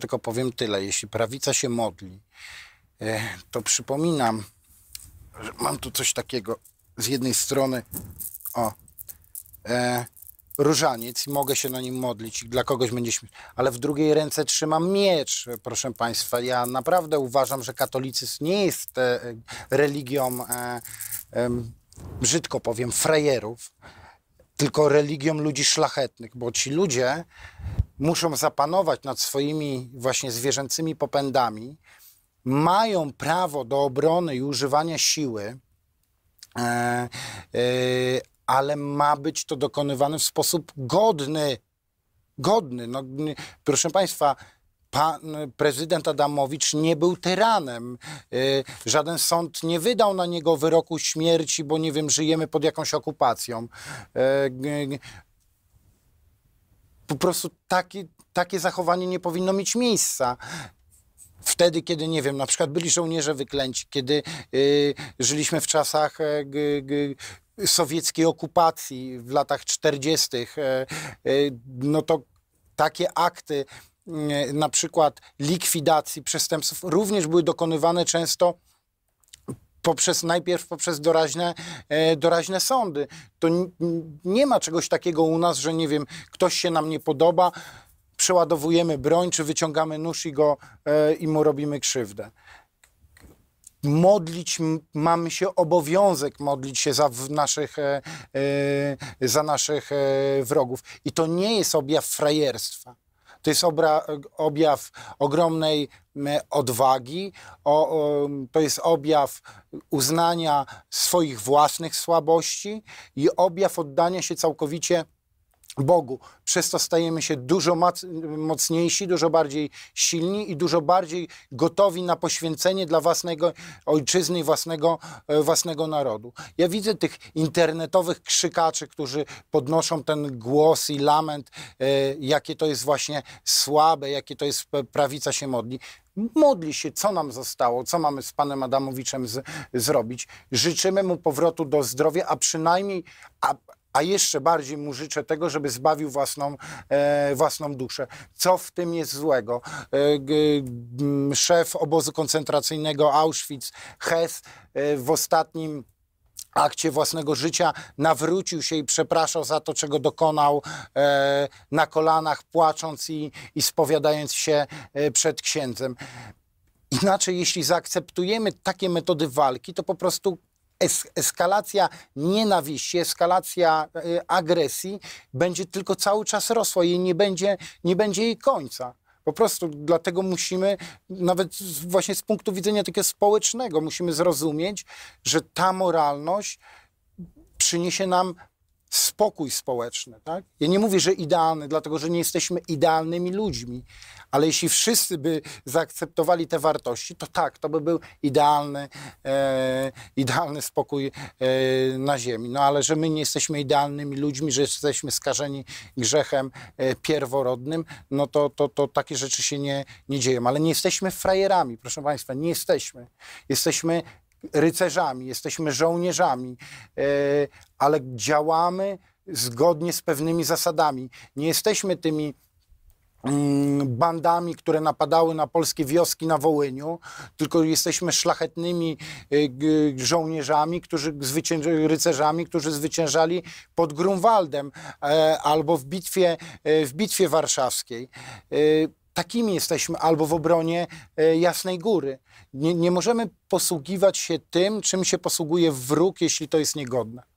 Tylko powiem tyle, jeśli prawica się modli, e, to przypominam, że mam tu coś takiego z jednej strony, o, e, różaniec i mogę się na nim modlić i dla kogoś będzie Ale w drugiej ręce trzymam miecz, proszę Państwa. Ja naprawdę uważam, że katolicyzm nie jest e, religią, e, e, brzydko powiem, frejerów, tylko religią ludzi szlachetnych, bo ci ludzie muszą zapanować nad swoimi właśnie zwierzęcymi popędami, mają prawo do obrony i używania siły, e, e, ale ma być to dokonywane w sposób godny. Godny. No, proszę Państwa, pan prezydent Adamowicz nie był tyranem. E, żaden sąd nie wydał na niego wyroku śmierci, bo nie wiem, żyjemy pod jakąś okupacją. E, po prostu taki, takie zachowanie nie powinno mieć miejsca wtedy, kiedy, nie wiem, na przykład byli żołnierze wyklęci, kiedy y, żyliśmy w czasach e, sowieckiej okupacji w latach 40., e, e, no to takie akty, y, na przykład likwidacji przestępców również były dokonywane często poprzez, najpierw poprzez doraźne, e, doraźne sądy. To nie ma czegoś takiego u nas, że nie wiem, ktoś się nam nie podoba, przeładowujemy broń, czy wyciągamy nóż i, go, e, i mu robimy krzywdę modlić, mamy się obowiązek modlić się za naszych, e, za naszych wrogów. I to nie jest objaw frajerstwa. To jest obra, objaw ogromnej odwagi, o, o, to jest objaw uznania swoich własnych słabości i objaw oddania się całkowicie Bogu. Przez to stajemy się dużo mocniejsi, dużo bardziej silni i dużo bardziej gotowi na poświęcenie dla własnego ojczyzny i własnego, e, własnego narodu. Ja widzę tych internetowych krzykaczy, którzy podnoszą ten głos i lament, e, jakie to jest właśnie słabe, jakie to jest e, prawica się modli modli się, co nam zostało, co mamy z panem Adamowiczem z, zrobić. Życzymy mu powrotu do zdrowia, a przynajmniej, a, a jeszcze bardziej mu życzę tego, żeby zbawił własną, e, własną duszę. Co w tym jest złego? E, szef obozu koncentracyjnego Auschwitz, Hess, e, w ostatnim akcie własnego życia nawrócił się i przepraszał za to, czego dokonał e, na kolanach, płacząc i, i spowiadając się e, przed księdzem. Inaczej, jeśli zaakceptujemy takie metody walki, to po prostu es, eskalacja nienawiści, eskalacja y, agresji będzie tylko cały czas rosła i nie będzie, nie będzie jej końca. Po prostu dlatego musimy, nawet właśnie z punktu widzenia takiego społecznego, musimy zrozumieć, że ta moralność przyniesie nam spokój społeczny. Tak? Ja nie mówię, że idealny, dlatego że nie jesteśmy idealnymi ludźmi, ale jeśli wszyscy by zaakceptowali te wartości, to tak, to by był idealny, e, idealny spokój e, na ziemi. No ale że my nie jesteśmy idealnymi ludźmi, że jesteśmy skażeni grzechem e, pierworodnym, no to, to, to takie rzeczy się nie, nie dzieją. Ale nie jesteśmy frajerami, proszę Państwa, nie jesteśmy. Jesteśmy rycerzami, jesteśmy żołnierzami, e, ale działamy zgodnie z pewnymi zasadami. Nie jesteśmy tymi mm, bandami, które napadały na polskie wioski na Wołyniu, tylko jesteśmy szlachetnymi y, żołnierzami, którzy rycerzami, którzy zwyciężali pod Grunwaldem e, albo w bitwie, e, w bitwie warszawskiej. E, takimi jesteśmy albo w obronie Jasnej Góry. Nie, nie możemy posługiwać się tym, czym się posługuje wróg, jeśli to jest niegodne.